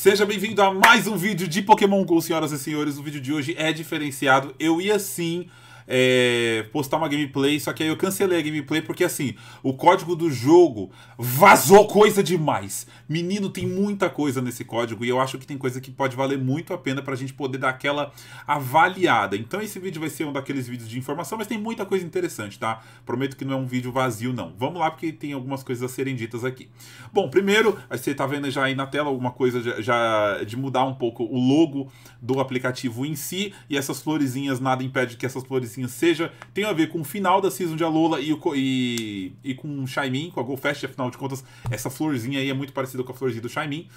Seja bem-vindo a mais um vídeo de Pokémon GO, senhoras e senhores. O vídeo de hoje é diferenciado. Eu ia sim é, postar uma gameplay, só que aí eu cancelei a gameplay porque assim, o código do jogo vazou coisa demais. Menino, tem muita coisa nesse código e eu acho que tem coisa que pode valer muito a pena pra gente poder dar aquela avaliada. Então esse vídeo vai ser um daqueles vídeos de informação, mas tem muita coisa interessante, tá? Prometo que não é um vídeo vazio, não. Vamos lá, porque tem algumas coisas a serem ditas aqui. Bom, primeiro, você tá vendo já aí na tela alguma coisa de, já de mudar um pouco o logo do aplicativo em si, e essas florezinhas, nada impede que essas florezinhas assim, seja, tem a ver com o final da season de Alola e, o, e, e com o Shaimin, com a Go afinal de contas, essa florzinha aí é muito parecida com a florzinha do Shaimin.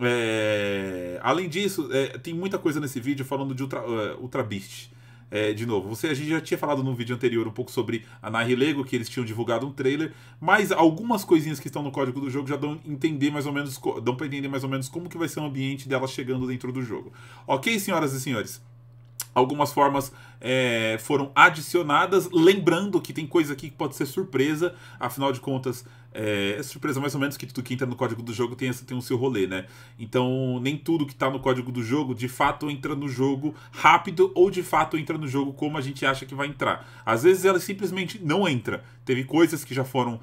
É, além disso, é, tem muita coisa nesse vídeo falando de Ultra, uh, Ultra Beast. É, de novo, você, a gente já tinha falado no vídeo anterior um pouco sobre a Nair Lego, que eles tinham divulgado um trailer, mas algumas coisinhas que estão no código do jogo já dão entender mais ou menos, dão para entender mais ou menos como que vai ser o ambiente dela chegando dentro do jogo. Ok, senhoras e senhores? Algumas formas é, foram adicionadas, lembrando que tem coisa aqui que pode ser surpresa, afinal de contas, é, é, surpresa mais ou menos que tudo que entra no código do jogo tem, um tem o seu rolê, né? Então, nem tudo que tá no código do jogo de fato entra no jogo rápido ou de fato entra no jogo como a gente acha que vai entrar. Às vezes ela simplesmente não entra. Teve coisas que já foram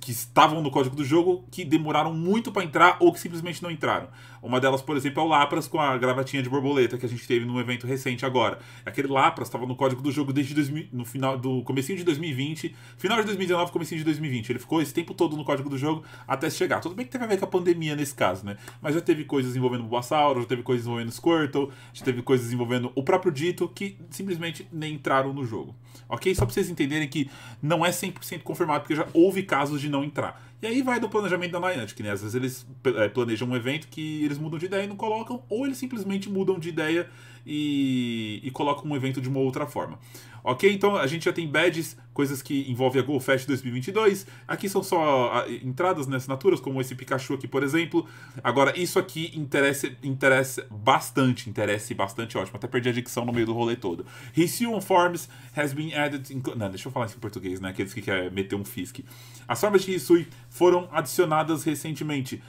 que estavam no código do jogo que demoraram muito para entrar ou que simplesmente não entraram. Uma delas, por exemplo, é o Lapras com a gravatinha de borboleta que a gente teve num evento recente agora. Aquele Lapras estava no código do jogo desde 2000, no final do comecinho de 2020, final de 2019, comecinho de 2020. Ele ficou esse tempo todo todo no código do jogo até chegar. Tudo bem que teve a ver com a pandemia nesse caso, né? Mas já teve coisas envolvendo Bulbasauro, já teve coisas envolvendo Squirtle, já teve coisas envolvendo o próprio Dito que simplesmente nem entraram no jogo. Ok? Só pra vocês entenderem que não é 100% confirmado, porque já houve casos de não entrar. E aí vai do planejamento da Lineage, né, às vezes eles é, planejam um evento que eles mudam de ideia e não colocam, ou eles simplesmente mudam de ideia e, e colocam um evento de uma outra forma. Ok? Então a gente já tem badges, coisas que envolvem a GoFest 2022. Aqui são só ah, entradas, né, assinaturas, como esse Pikachu aqui, por exemplo. Agora, isso aqui interessa, interessa bastante, interessa bastante, ótimo. Até perdi a dicção no meio do rolê todo. Receiving forms has been added... In... Não, deixa eu falar isso em português, né? Aqueles que querem meter um fisque. As formas de Hisui foram adicionadas recentemente,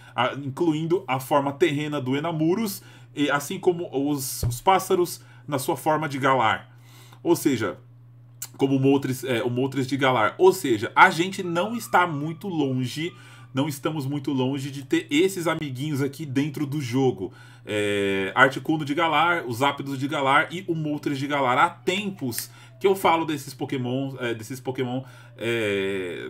incluindo a forma terrena do Enamuros, assim como os, os pássaros na sua forma de galar. Ou seja, como o Moltres, é, o Moltres de Galar. Ou seja, a gente não está muito longe, não estamos muito longe de ter esses amiguinhos aqui dentro do jogo. É, Articuno de Galar, os Ápidos de Galar e o Moltres de Galar. Há tempos que eu falo desses Pokémon, é, desses Pokémon é,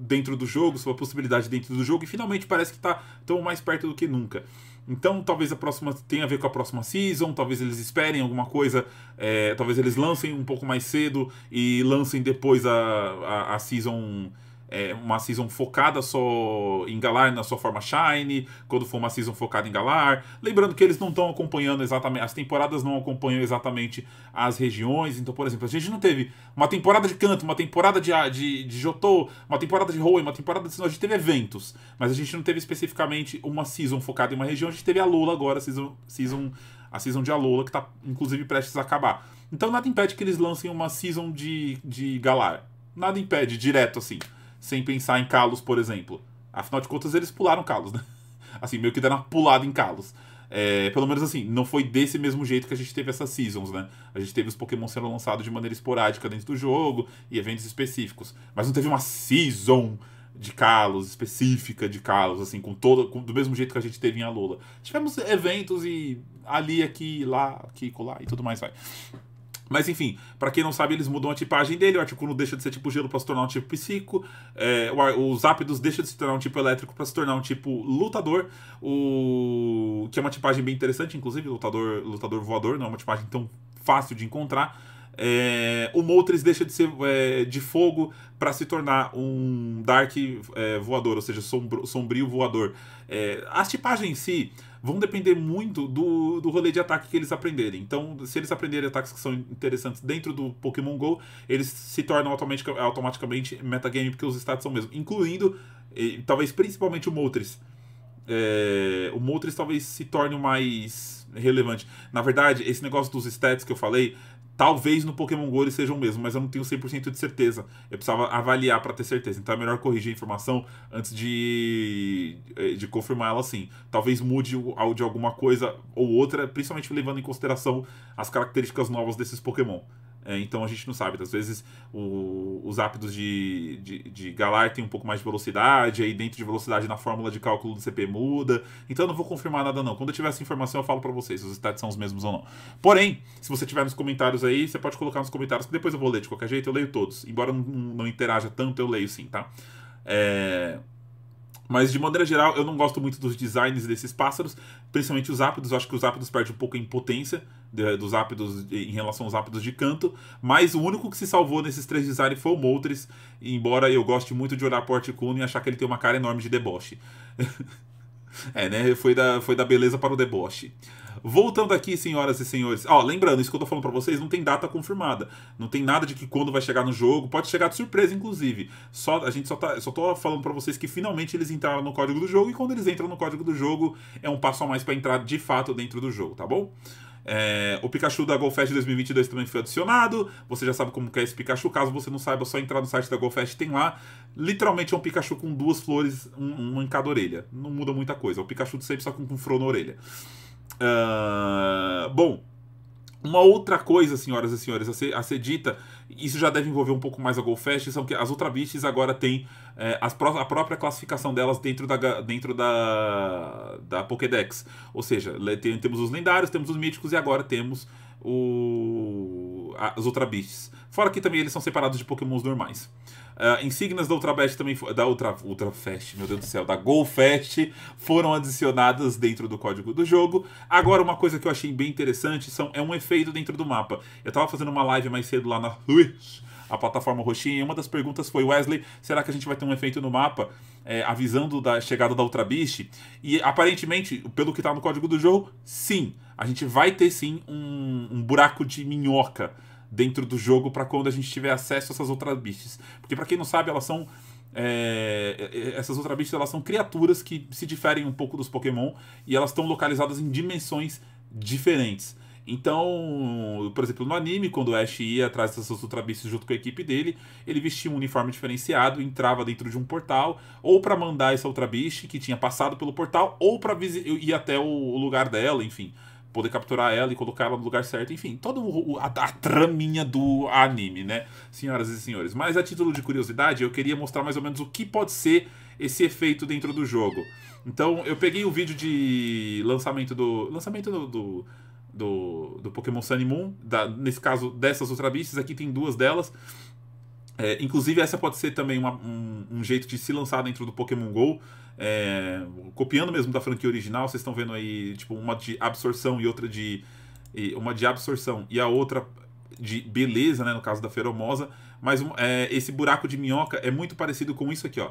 dentro do jogo, sua possibilidade dentro do jogo, e finalmente parece que estão tá, mais perto do que nunca. Então, talvez a próxima tenha a ver com a próxima season, talvez eles esperem alguma coisa, é, talvez eles lancem um pouco mais cedo e lancem depois a, a, a season é, uma season focada só em Galar na sua forma Shine, quando for uma season focada em Galar. Lembrando que eles não estão acompanhando exatamente, as temporadas não acompanham exatamente as regiões. Então, por exemplo, a gente não teve uma temporada de canto, uma temporada de, ah, de, de Jotô, uma temporada de Hoenn, uma temporada de. A gente teve eventos, mas a gente não teve especificamente uma season focada em uma região. A gente teve a Lula agora, a season, season, a season de Alola, que está inclusive prestes a acabar. Então nada impede que eles lancem uma season de, de Galar. Nada impede, direto assim sem pensar em Carlos, por exemplo. Afinal de contas, eles pularam Carlos, né? Assim, meio que deram uma pulada em Carlos. É, pelo menos assim, não foi desse mesmo jeito que a gente teve essas seasons, né? A gente teve os Pokémon sendo lançados de maneira esporádica dentro do jogo e eventos específicos. Mas não teve uma season de Carlos, específica de Carlos, assim, com todo, com, do mesmo jeito que a gente teve em Alola. Tivemos eventos e ali, aqui, lá, aqui, colar e tudo mais, vai. Mas enfim, para quem não sabe, eles mudam a tipagem dele, o Articuno deixa de ser tipo gelo para se tornar um tipo psico, é, o Zapdos deixa de se tornar um tipo elétrico para se tornar um tipo lutador, o que é uma tipagem bem interessante, inclusive, lutador, lutador voador, não é uma tipagem tão fácil de encontrar. É, o Moltres deixa de ser é, de fogo para se tornar um Dark é, voador, ou seja, sombrio, sombrio voador. É, as tipagens em si vão depender muito do, do rolê de ataque que eles aprenderem. Então, se eles aprenderem ataques que são interessantes dentro do Pokémon GO, eles se tornam automaticamente, automaticamente metagame, porque os stats são mesmo. Incluindo, e, talvez principalmente o Moltres. É, o Moltres talvez se torne o mais relevante. Na verdade, esse negócio dos stats que eu falei Talvez no Pokémon GO eles sejam o mesmo, mas eu não tenho 100% de certeza. Eu precisava avaliar para ter certeza. Então é melhor corrigir a informação antes de, eh, de confirmar ela assim. Talvez mude o de alguma coisa ou outra, principalmente levando em consideração as características novas desses Pokémon. É, então a gente não sabe. Às vezes o, os ápidos de, de, de, Galar tem um pouco mais de velocidade, aí dentro de velocidade na fórmula de cálculo do CP muda. Então eu não vou confirmar nada não. Quando eu tiver essa informação eu falo para vocês se os estados são os mesmos ou não. Porém, se você tiver nos comentários aí, você pode colocar nos comentários, que depois eu vou ler de qualquer jeito, eu leio todos. Embora não, não interaja tanto, eu leio sim, tá? É... Mas de maneira geral, eu não gosto muito dos designs desses pássaros, principalmente os ápidos. Eu acho que os ápidos perdem um pouco em potência de, dos ápidos em relação aos ápidos de canto. Mas o único que se salvou nesses três designs foi o Moltres, embora eu goste muito de olhar Porticuno e achar que ele tem uma cara enorme de deboche. é, né? Foi da, foi da beleza para o deboche. Voltando aqui, senhoras e senhores. Ó, lembrando, isso que eu tô falando para vocês não tem data confirmada. Não tem nada de que quando vai chegar no jogo. Pode chegar de surpresa, inclusive. Só, a gente só, tá, só tô falando para vocês que finalmente eles entraram no código do jogo. E quando eles entram no código do jogo, é um passo a mais para entrar de fato dentro do jogo, tá bom? É, o Pikachu da GoFest 2022 também foi adicionado. Você já sabe como é esse Pikachu. Caso você não saiba, é só entrar no site da GoFest, tem lá. Literalmente é um Pikachu com duas flores, um, um em cada orelha. Não muda muita coisa. É o Pikachu sempre só com um fro na orelha. Ah, bom, uma outra coisa, senhoras e senhores, a ser, a ser, dita, isso já deve envolver um pouco mais a Golfest, são que as Ultra Beasts agora têm é, as pró a própria classificação delas dentro da, dentro da, da Pokédex. Ou seja, tem, temos os lendários, temos os míticos e agora temos o as Ultra Beasts. Fora que também eles são separados de pokémons normais. Uh, ah, insígnias da Ultra Best também da Ultra, Ultra fast meu Deus do céu, da Go fast foram adicionadas dentro do código do jogo. Agora, uma coisa que eu achei bem interessante são, é um efeito dentro do mapa. Eu tava fazendo uma live mais cedo lá na Twitch a plataforma roxinha. E uma das perguntas foi, Wesley, será que a gente vai ter um efeito no mapa é, avisando da chegada da Ultra Beast? E aparentemente, pelo que está no código do jogo, sim. A gente vai ter sim um, um buraco de minhoca dentro do jogo para quando a gente tiver acesso a essas outras Porque para quem não sabe, elas são é, é essas outras elas são criaturas que se diferem um pouco dos Pokémon e elas estão localizadas em dimensões diferentes. Então, por exemplo, no anime, quando o Ash ia atrás dessas Ultrabeasts junto com a equipe dele, ele vestia um uniforme diferenciado, entrava dentro de um portal, ou para mandar essa ultrabiche que tinha passado pelo portal, ou para ir até o lugar dela, enfim poder capturar ela e colocar ela no lugar certo, enfim, toda a, a, traminha do anime, né, senhoras e senhores. Mas a título de curiosidade, eu queria mostrar mais ou menos o que pode ser esse efeito dentro do jogo. Então, eu peguei o vídeo de lançamento do lançamento do, do do, do Pokémon Sun e Moon, da, nesse caso dessas Ultra Beasts, aqui tem duas delas. É, inclusive, essa pode ser também uma, um, um, jeito de se lançar dentro do Pokémon GO, é, copiando mesmo da franquia original. Vocês estão vendo aí, tipo, uma de absorção e outra de. E uma de absorção e a outra de beleza, né? No caso da Feromosa. Mas é, esse buraco de minhoca é muito parecido com isso aqui, ó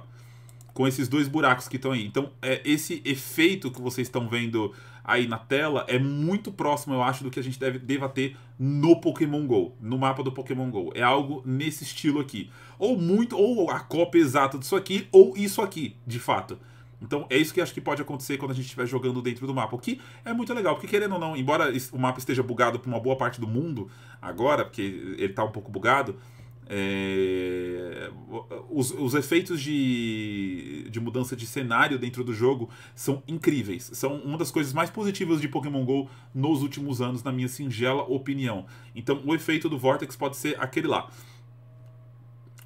com esses dois buracos que estão aí. Então, é, esse efeito que vocês estão vendo aí na tela é muito próximo, eu acho, do que a gente deve, deva ter no Pokémon GO, no mapa do Pokémon GO. É algo nesse estilo aqui. Ou muito, ou a cópia exata disso aqui, ou isso aqui, de fato. Então é isso que acho que pode acontecer quando a gente estiver jogando dentro do mapa, o que é muito legal, porque querendo ou não, embora o mapa esteja bugado por uma boa parte do mundo agora, porque ele está um pouco bugado, é, os, os, efeitos de, de mudança de cenário dentro do jogo são incríveis. São uma das coisas mais positivas de Pokémon GO nos últimos anos, na minha singela opinião. Então, o efeito do Vortex pode ser aquele lá.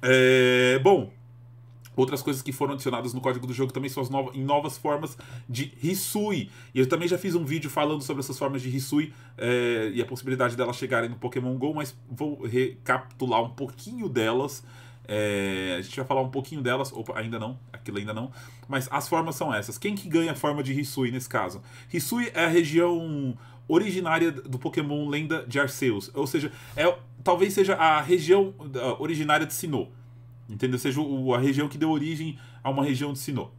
É, bom, Outras coisas que foram adicionadas no código do jogo também são as novas, em novas formas de Hisui. E eu também já fiz um vídeo falando sobre essas formas de Hisui é, e a possibilidade delas chegarem no Pokémon GO, mas vou recapitular um pouquinho delas. É, a gente vai falar um pouquinho delas. Opa, ainda não, aquilo ainda não. Mas as formas são essas. Quem que ganha a forma de Hisui nesse caso? Hisui é a região originária do Pokémon Lenda de Arceus. Ou seja, é, talvez seja a região eh, originária de Sinnoh entendeu? Seja o, a região que deu origem a uma região de Sinnoh.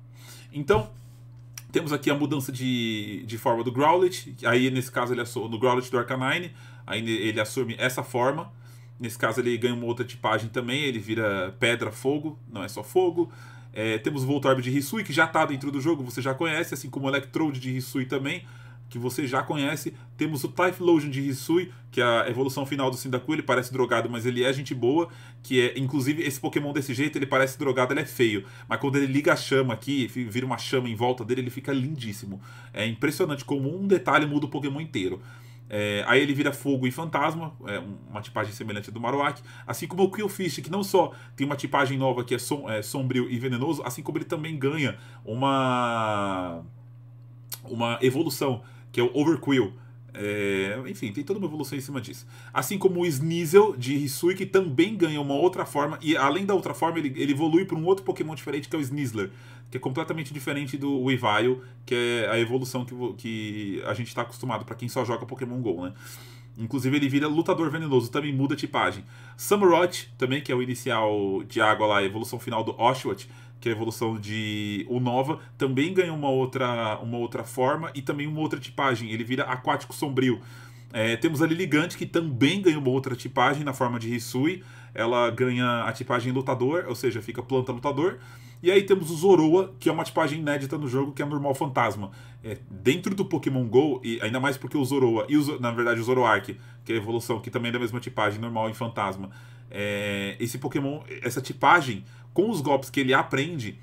Então, temos aqui a mudança de, de forma do Growlithe, aí nesse caso ele assume, no Growlithe do Arcanine, aí ele assume essa forma, nesse caso ele ganha uma outra tipagem também, ele vira pedra, fogo, não é só fogo. É, temos o Voltorb de Hisui, que já está dentro do jogo, você já conhece, assim como o Electrode de Hisui também, que você já conhece. Temos o Typhlosion de Hisui, que é a evolução final do Sindaku, ele parece drogado, mas ele é gente boa, que é, inclusive, esse Pokémon desse jeito, ele parece drogado, ele é feio, mas quando ele liga a chama aqui, vira uma chama em volta dele, ele fica lindíssimo. É impressionante como um detalhe muda o Pokémon inteiro. É, aí ele vira fogo e fantasma, é uma tipagem semelhante à do Marowak. Assim como o Quillfish, que não só tem uma tipagem nova que é, som, é sombrio e venenoso, assim como ele também ganha uma, uma evolução que é o Overkill. É, enfim, tem toda uma evolução em cima disso. Assim como o Sneasel de Hisui, que também ganha uma outra forma, e além da outra forma, ele, ele evolui para um outro Pokémon diferente, que é o Sneasler, que é completamente diferente do Weavile, que é a evolução que, que a gente está acostumado, para quem só joga Pokémon GO, né? Inclusive, ele vira lutador venenoso, também muda a tipagem. Samurott, também, que é o inicial de água lá, a evolução final do Oshawott, que é a evolução de o Nova, também ganha uma outra, uma outra forma e também uma outra tipagem. Ele vira aquático sombrio. É, temos a Liligante, que também ganha uma outra tipagem na forma de Hisui. Ela ganha a tipagem lutador, ou seja, fica planta lutador. E aí temos o Zoroa, que é uma tipagem inédita no jogo, que é normal fantasma. É, dentro do Pokémon GO, e ainda mais porque o Zoroa, e o, na verdade o Zoroark, que é a evolução, que também é da mesma tipagem normal em fantasma. É, esse Pokémon, essa tipagem, com os golpes que ele aprende,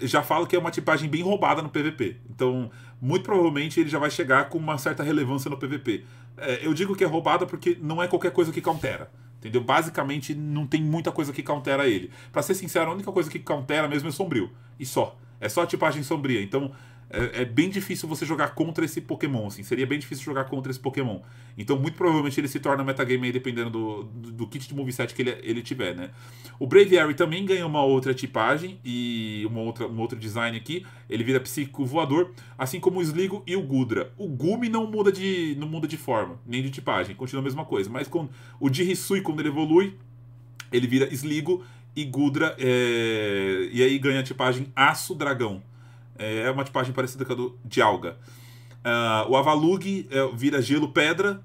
já falo que é uma tipagem bem roubada no PVP. Então, muito provavelmente ele já vai chegar com uma certa relevância no PVP. É, eu digo que é roubada porque não é qualquer coisa que countera. Entendeu? Basicamente, não tem muita coisa que countera ele. Para ser sincero, a única coisa que countera mesmo é sombrio. E só. É só a tipagem sombria. Então, é, é, bem difícil você jogar contra esse Pokémon, assim. Seria bem difícil jogar contra esse Pokémon. Então, muito provavelmente, ele se torna metagame aí, dependendo do, do, do kit de moveset que ele, ele tiver, né? O Braviary também ganha uma outra tipagem e uma outra, um outro design aqui. Ele vira psíquico voador, assim como o Sligo e o Gudra. O Gumi não muda de, não muda de forma, nem de tipagem. Continua a mesma coisa. Mas com o Jirisui, quando ele evolui, ele vira Sligo e Gudra. É... E aí ganha a tipagem Aço Dragão. É, é uma tipagem parecida com a do, de alga. Uh, o Avalug é, vira gelo-pedra.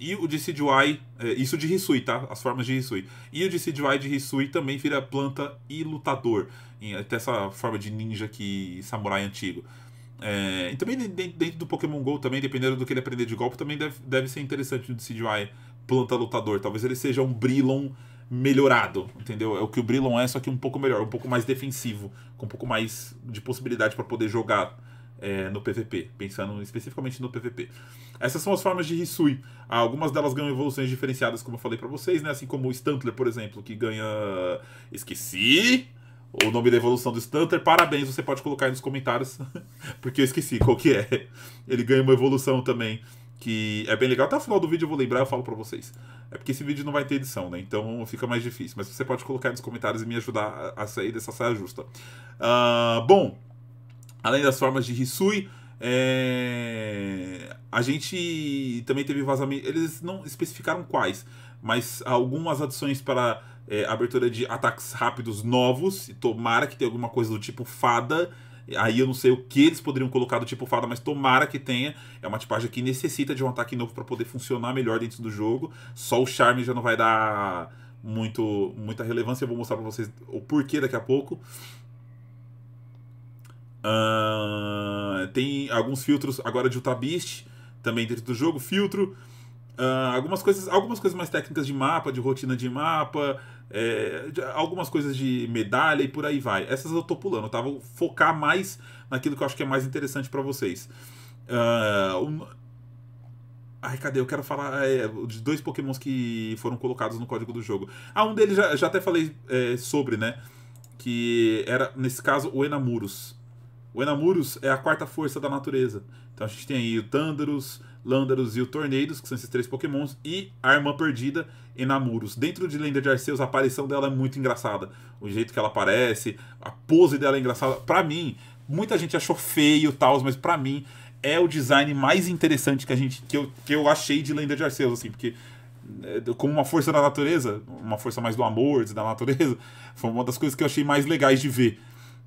E o Decidueye, é, isso de Risui, tá? As formas de Risui. E o Decidueye de Risui também vira planta e lutador. até essa forma de ninja que samurai antigo. É, e também dentro do Pokémon GO, também, dependendo do que ele aprender de golpe, também deve, deve ser interessante o Decidueye planta lutador. Talvez ele seja um Brilon melhorado, entendeu? É o que o Brilon é, só que um pouco melhor, um pouco mais defensivo, com um pouco mais de possibilidade para poder jogar é, no PVP, pensando especificamente no PVP. Essas são as formas de Hisui. Algumas delas ganham evoluções diferenciadas, como eu falei para vocês, né? Assim como o Stuntler, por exemplo, que ganha. Esqueci! O nome da evolução do Stunter, parabéns, você pode colocar aí nos comentários, porque eu esqueci qual que é. Ele ganha uma evolução também que é bem legal. Até o final do vídeo eu vou lembrar e eu falo pra vocês. É porque esse vídeo não vai ter edição, né? Então fica mais difícil. Mas você pode colocar nos comentários e me ajudar a sair dessa saia justa. Uh, bom, além das formas de Hisui, é... a gente também teve vazamento. Eles não especificaram quais, mas algumas adições para é, abertura de ataques rápidos novos, e tomara que tenha alguma coisa do tipo fada. Aí eu não sei o que eles poderiam colocar do tipo fada, mas tomara que tenha. É uma tipagem que necessita de um ataque novo para poder funcionar melhor dentro do jogo. Só o charme já não vai dar muito, muita relevância. Eu vou mostrar para vocês o porquê daqui a pouco. Uh, tem alguns filtros agora de Utabist também dentro do jogo. Filtro. Uh, algumas, coisas, algumas coisas mais técnicas de mapa, de rotina de mapa é, algumas coisas de medalha e por aí vai. Essas eu tô pulando, tá? Vou focar mais naquilo que eu acho que é mais interessante para vocês. Uh, um... Ai, cadê? Eu quero falar é, de dois pokémons que foram colocados no código do jogo. Ah, um deles já, já até falei é, sobre, né? Que era, nesse caso, o Enamurus. O Enamurus é a quarta força da natureza. Então a gente tem aí o Thunderous, Landaros e o Torneiros, que são esses três pokémons, e a Irmã Perdida, Enamuros. Dentro de Lenda de Arceus, a aparição dela é muito engraçada. O jeito que ela aparece, a pose dela é engraçada. Para mim, muita gente achou feio tal, mas para mim é o design mais interessante que, a gente, que, eu, que eu achei de Lenda de Arceus, assim, porque eh, como uma força da natureza, uma força mais do amor, da natureza, foi uma das coisas que eu achei mais legais de ver.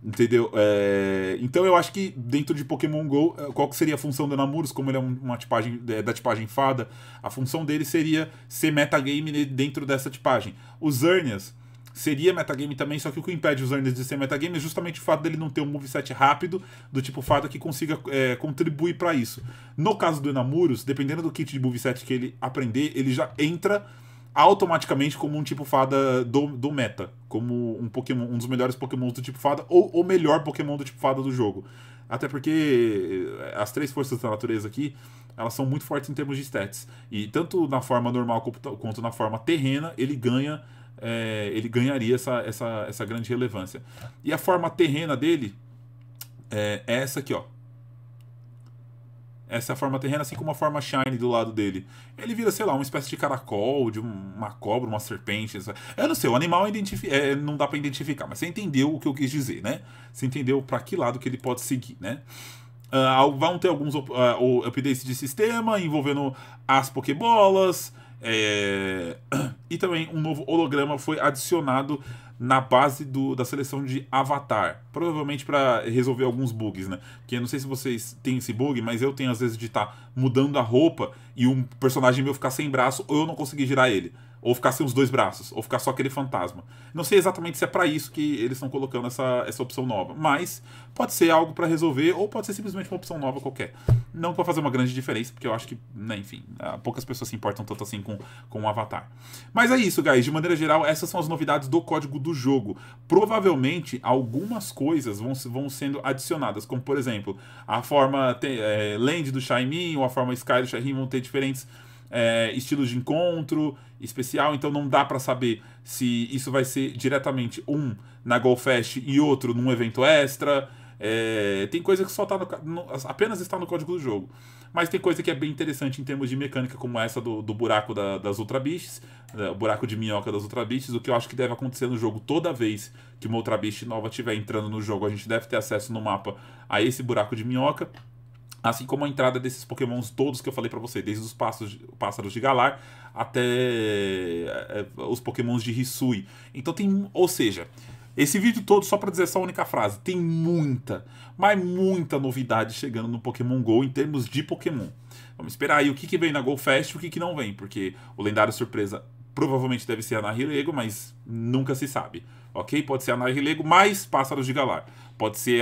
Entendeu? É... Então eu acho que dentro de Pokémon GO, é, qual que seria a função do Namurus, como ele é uma tipagem é, da tipagem fada, a função dele seria ser metagame dentro dessa tipagem. Os Urnias seria metagame também, só que o que impede os Urnias de ser metagame é justamente o fato dele não ter um moveset rápido, do tipo fada que consiga é, contribuir para isso. No caso do Enamuros dependendo do kit de moveset que ele aprender, ele já entra automaticamente como um tipo fada do, do meta. Como um Pokémon, um dos melhores Pokémons do tipo fada, ou o melhor Pokémon do tipo fada do jogo. Até porque eh, as três forças da natureza aqui, elas são muito fortes em termos de stats. E tanto na forma normal quanto na forma terrena, ele ganha. É, ele ganharia essa, essa, essa grande relevância. E a forma terrena dele eh, é essa aqui, ó essa é a forma terrena, assim como a forma shiny do lado dele. Ele vira, sei lá, uma espécie de caracol, de uma cobra, uma serpente. Eu não sei, o animal é, não dá para identificar, mas você entendeu o que eu quis dizer, né? Você entendeu para que lado que ele pode seguir, né? Uh, vão ter alguns uh, updates de sistema envolvendo as pokebolas é... E também um novo holograma foi adicionado na base do, da seleção de avatar. Provavelmente para resolver alguns bugs, né? Que eu não sei se vocês têm esse bug, mas eu tenho às vezes de estar tá mudando a roupa e um personagem meu ficar sem braço ou eu não conseguir girar ele. Ou ficar sem os dois braços, ou ficar só aquele fantasma. Não sei exatamente se é para isso que eles estão colocando essa, essa opção nova, mas pode ser algo para resolver, ou pode ser simplesmente uma opção nova qualquer. Não que vai fazer uma grande diferença, porque eu acho que, né, enfim, ah, poucas pessoas se importam tanto assim com, com o Avatar. Mas é isso, guys. De maneira geral, essas são as novidades do código do jogo. Provavelmente, algumas coisas vão, vão sendo adicionadas, como, por exemplo, a forma é, Land do Shaimin ou a forma Sky do Shaimin vão ter diferentes é, estilos de encontro especial, então não dá para saber se isso vai ser diretamente um na Golfest e outro num evento extra. É, tem coisa que só tá no, no, apenas está no código do jogo. Mas tem coisa que é bem interessante em termos de mecânica, como essa do, do buraco da, das Ultra Beasts, né, o buraco de minhoca das Ultra Beasts, o que eu acho que deve acontecer no jogo toda vez que uma Ultra Beast nova estiver entrando no jogo. A gente deve ter acesso no mapa a esse buraco de minhoca. Assim como a entrada desses pokémons todos que eu falei para você, desde os pássaros de, pássaros de Galar até é, os pokémons de Hisui. Então tem, ou seja, esse vídeo todo só para dizer essa única frase, tem muita, mas muita novidade chegando no Pokémon GO em termos de Pokémon. Vamos esperar aí o que, que vem na Go Fest e o que, que não vem, porque o lendário surpresa Provavelmente deve ser rilego, mas nunca se sabe. Ok? Pode ser rilego, mais Pássaros de Galar. Pode ser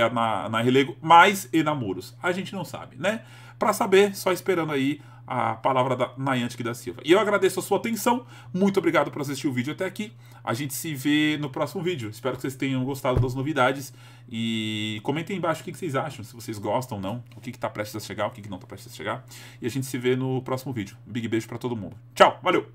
rilego, mais Enamuros. A gente não sabe, né? Para saber, só esperando aí a palavra da Nayantic da Silva. E eu agradeço a sua atenção. Muito obrigado por assistir o vídeo até aqui. A gente se vê no próximo vídeo. Espero que vocês tenham gostado das novidades. E comentem embaixo o que vocês acham, se vocês gostam ou não, o que está prestes a chegar, o que não está prestes a chegar. E a gente se vê no próximo vídeo. Um big beijo para todo mundo. Tchau, valeu!